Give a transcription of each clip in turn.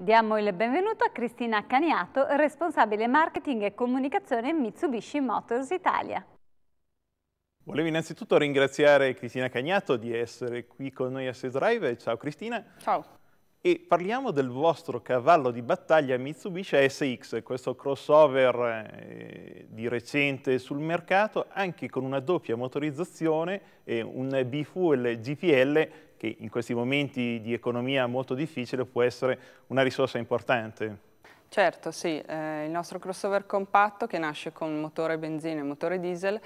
Diamo il benvenuto a Cristina Caniato, responsabile marketing e comunicazione Mitsubishi Motors Italia. Volevo innanzitutto ringraziare Cristina Cagnato di essere qui con noi a Se Drive. Ciao Cristina. Ciao. E parliamo del vostro cavallo di battaglia Mitsubishi SX, questo crossover eh, di recente sul mercato, anche con una doppia motorizzazione, eh, un B-Fuel GPL che in questi momenti di economia molto difficile può essere una risorsa importante. Certo, sì, eh, il nostro crossover compatto che nasce con motore benzina e motore diesel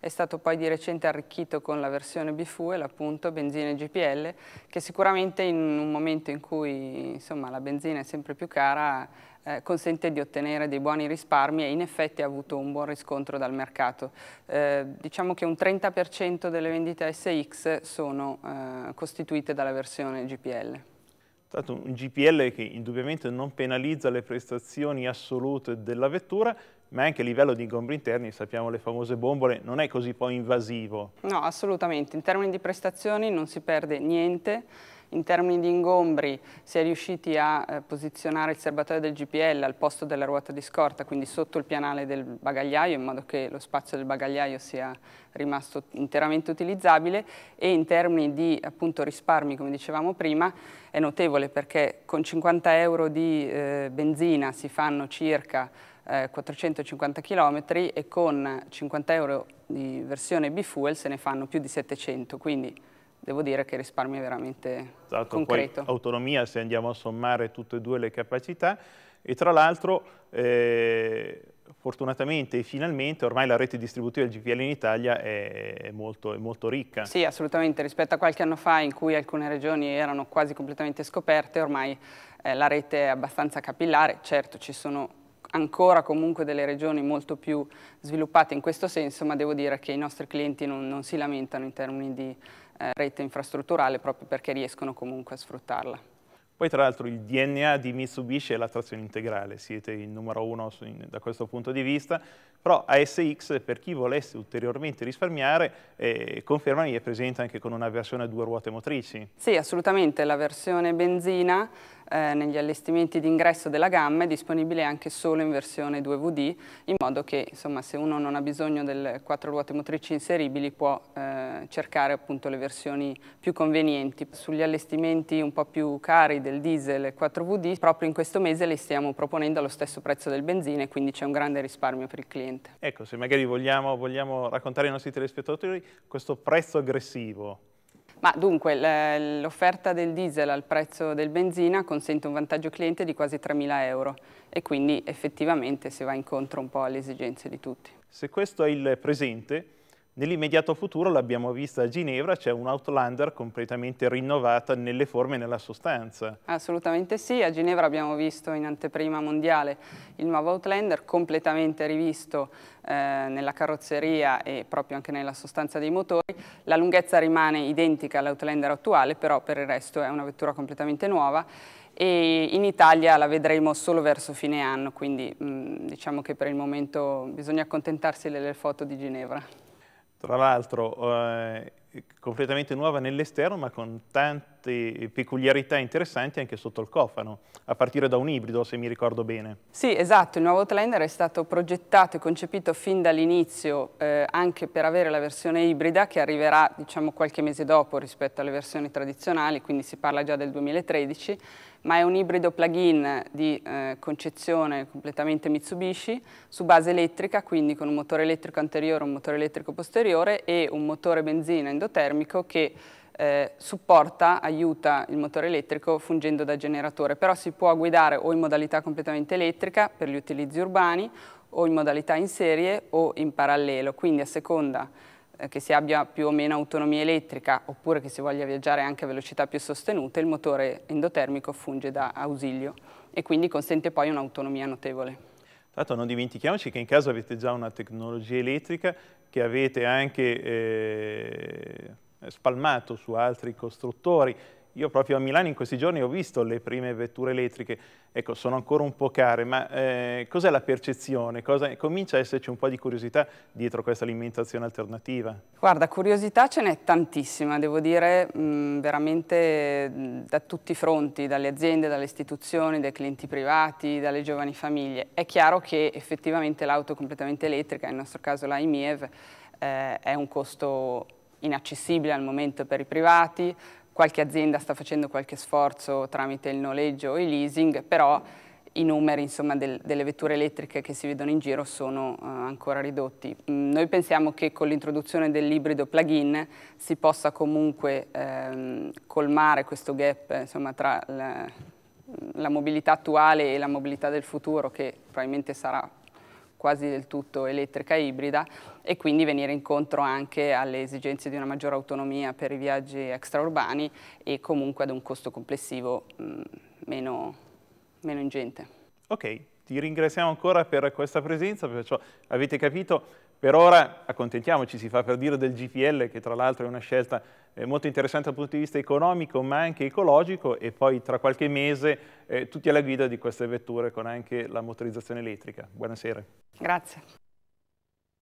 è stato poi di recente arricchito con la versione bifuel, appunto, benzina e GPL, che sicuramente in un momento in cui insomma, la benzina è sempre più cara eh, consente di ottenere dei buoni risparmi e in effetti ha avuto un buon riscontro dal mercato. Eh, diciamo che un 30% delle vendite SX sono eh, costituite dalla versione GPL stato un GPL che indubbiamente non penalizza le prestazioni assolute della vettura, ma anche a livello di ingombri interni, sappiamo le famose bombole, non è così poi invasivo. No, assolutamente, in termini di prestazioni non si perde niente, in termini di ingombri si è riusciti a eh, posizionare il serbatoio del GPL al posto della ruota di scorta, quindi sotto il pianale del bagagliaio, in modo che lo spazio del bagagliaio sia rimasto interamente utilizzabile e in termini di appunto, risparmi, come dicevamo prima, è notevole perché con 50 euro di eh, benzina si fanno circa eh, 450 km e con 50 euro di versione bifuel se ne fanno più di 700, quindi devo dire che il risparmio è veramente esatto, concreto. Poi, autonomia se andiamo a sommare tutte e due le capacità e tra l'altro eh, fortunatamente e finalmente ormai la rete distributiva del GPL in Italia è molto, è molto, ricca. Sì, assolutamente, rispetto a qualche anno fa in cui alcune regioni erano quasi completamente scoperte, ormai eh, la rete è abbastanza capillare, certo ci sono ancora comunque delle regioni molto più sviluppate in questo senso, ma devo dire che i nostri clienti non, non si lamentano in termini di eh, rete infrastrutturale proprio perché riescono comunque a sfruttarla. Poi tra l'altro il DNA di Mitsubishi è la trazione integrale, siete il numero uno da questo punto di vista, però ASX per chi volesse ulteriormente risparmiare, eh, confermami, è presente anche con una versione a due ruote motrici. Sì, assolutamente, la versione benzina eh, negli allestimenti d'ingresso della gamma è disponibile anche solo in versione 2VD, in modo che insomma, se uno non ha bisogno delle quattro ruote motrici inseribili può eh, cercare appunto, le versioni più convenienti. Sugli allestimenti un po' più cari del diesel 4VD, proprio in questo mese li stiamo proponendo allo stesso prezzo del benzina e quindi c'è un grande risparmio per il cliente. Ecco, se magari vogliamo, vogliamo raccontare ai nostri telespettatori questo prezzo aggressivo ma dunque l'offerta del diesel al prezzo del benzina consente un vantaggio cliente di quasi 3.000 euro e quindi effettivamente si va incontro un po' alle esigenze di tutti. Se questo è il presente, Nell'immediato futuro, l'abbiamo vista a Ginevra, c'è un Outlander completamente rinnovata nelle forme e nella sostanza. Assolutamente sì, a Ginevra abbiamo visto in anteprima mondiale il nuovo Outlander completamente rivisto eh, nella carrozzeria e proprio anche nella sostanza dei motori. La lunghezza rimane identica all'Outlander attuale, però per il resto è una vettura completamente nuova e in Italia la vedremo solo verso fine anno, quindi mh, mm, diciamo che per il momento bisogna accontentarsi delle foto di Ginevra tra l'altro eh, completamente nuova nell'esterno ma con tanti tante peculiarità interessanti anche sotto il cofano, a partire da un ibrido se mi ricordo bene. Sì, esatto, il nuovo Outlander è stato progettato e concepito fin dall'inizio eh, anche per avere la versione ibrida che arriverà diciamo qualche mese dopo rispetto alle versioni tradizionali, quindi si parla già del 2013, ma è un ibrido plug-in di eh, concezione completamente Mitsubishi su base elettrica, quindi con un motore elettrico anteriore, un motore elettrico posteriore e un motore benzina endotermico che eh, supporta, aiuta il motore elettrico fungendo da generatore, però si può guidare o in modalità completamente elettrica per gli utilizzi urbani o in modalità in serie o in parallelo, quindi a seconda eh, che si abbia più o meno autonomia elettrica oppure che si voglia viaggiare anche a velocità più sostenute, il motore endotermico funge da ausilio e quindi consente poi un'autonomia notevole. Tanto non dimentichiamoci che in caso avete già una tecnologia elettrica, che avete anche eh eh, spalmato su altri costruttori. Io proprio a Milano in questi giorni ho visto le prime vetture elettriche, ecco sono ancora un po' care, ma eh, cos'è la percezione? Cosa, comincia a esserci un po' di curiosità dietro questa alimentazione alternativa? Guarda, curiosità ce n'è tantissima, devo dire mh, mm, veramente mm, da tutti i fronti, dalle aziende, dalle istituzioni, dai clienti privati, dalle giovani famiglie. È chiaro che effettivamente l'auto completamente elettrica, nel nostro caso la IMIEV, eh, è un costo inaccessibile al momento per i privati, qualche azienda sta facendo qualche sforzo tramite il noleggio o il leasing, però i numeri insomma, del, delle vetture elettriche che si vedono in giro sono uh, ancora ridotti. Mm, noi pensiamo che con l'introduzione dell'ibrido plug-in si possa comunque ehm, colmare questo gap insomma, tra la, la mobilità attuale e la mobilità del futuro che probabilmente sarà quasi del tutto elettrica e ibrida e quindi venire incontro anche alle esigenze di una maggiore autonomia per i viaggi extraurbani e comunque ad un costo complessivo mh, mm, meno, meno ingente. Ok, ti ringraziamo ancora per questa presenza, perciò avete capito per ora accontentiamoci, si fa per dire del GPL, che tra l'altro è una scelta eh, molto interessante dal punto di vista economico, ma anche ecologico, e poi tra qualche mese eh, tutti alla guida di queste vetture con anche la motorizzazione elettrica. Buonasera. Grazie.